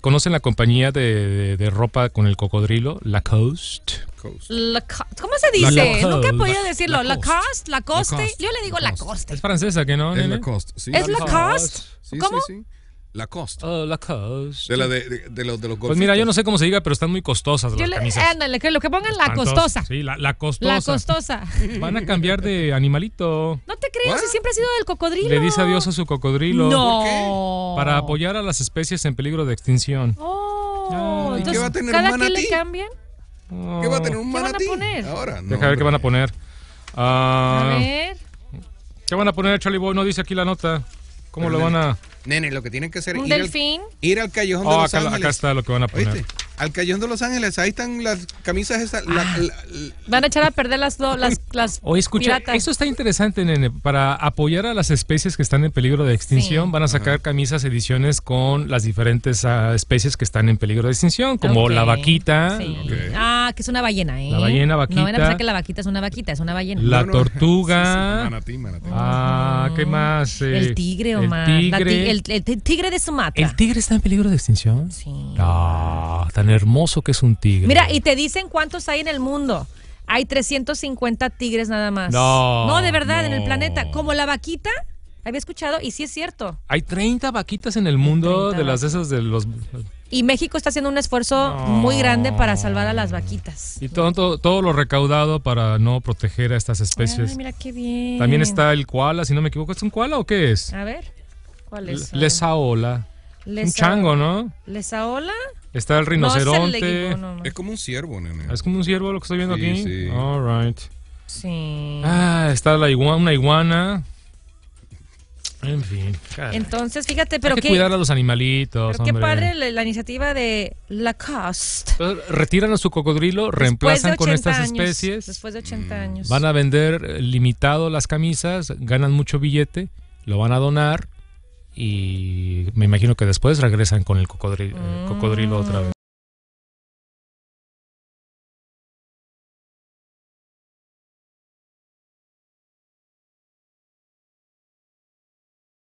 ¿Conocen la compañía de, de, ropa con el cocodrilo? Lacoste. La, ¿Cómo se dice? Nunca he podido decirlo. Lacoste, Lacoste. La Yo le digo Lacoste. costa. Es francesa, que no? Es Lacoste, sí. ¿Es Lacoste? Sí, ¿Cómo? Sí, costa. Lacoste. Oh, De, la de, de, los, de los Pues mira, yo no sé cómo se diga, pero están muy costosas las camisas. Ándale, que lo que pongan la costosa. Sí, la, la costosa. La costosa. Van a cambiar de animalito. No creo, ¿What? si siempre ha sido del cocodrilo. Le dice adiós a su cocodrilo. No. ¿Por qué? Para apoyar a las especies en peligro de extinción. Oh. ¿Y Entonces, ¿qué va a tener ¿cada un le cambian? Oh. ¿Qué va a tener un manatí? ¿Qué van a poner? Ahora, no, Deja ver qué van a poner. Uh, a ah, ver. ¿Qué van a poner, Charlie Boy? No dice aquí la nota. ¿Cómo lo van a...? Nene, lo que tienen que hacer es... ¿Un ir delfín? Al, ir al callejón de oh, Los acá, Ángeles. acá está lo que van a poner al cayendo de Los Ángeles, ahí están las camisas ah. Van a echar a perder las dos las, escucha, Eso está interesante, nene. Para apoyar a las especies que están en peligro de extinción, van a sacar camisas ediciones con las diferentes ah, especies que están en peligro de extinción, como la vaquita. Ah, que es una ballena, ¿eh? La ballena, vaquita. No van a pensar que la vaquita es una vaquita, es una ballena. La tortuga. Ah, ¿qué mm. más? el tigre, eh, o El tigre. el, tigre de Sumatra. ¿El tigre está en peligro de extinción? Sí. Ah, hermoso que es un tigre. Mira, y te dicen cuántos hay en el mundo. Hay 350 tigres nada más. No. No, de verdad, en el planeta. Como la vaquita. Había escuchado y sí es cierto. Hay 30 vaquitas en el mundo de las de esas de los... Y México está haciendo un esfuerzo muy grande para salvar a las vaquitas. Y todo, todo, lo recaudado para no proteger a estas especies. mira qué bien. También está el koala, si no me equivoco. ¿Es un koala o qué es? A ver, ¿cuál es? Lesaola. Un chango, ¿no? ¿Lesaola? Está el rinoceronte. es, como un ciervo, nene. Es como un ciervo lo que estoy viendo aquí. Sí. All right. Sí. Ah, está la iguana, una iguana. En fin. Entonces, fíjate, pero Hay que, cuidar a los animalitos. Pero qué padre la, iniciativa de Lacoste. retiran a su cocodrilo, reemplazan con estas especies. Después de 80 mm. años. Van a vender limitado las camisas, ganan mucho billete, lo van a donar y me imagino que después regresan con el cocodrilo, mm. otra vez.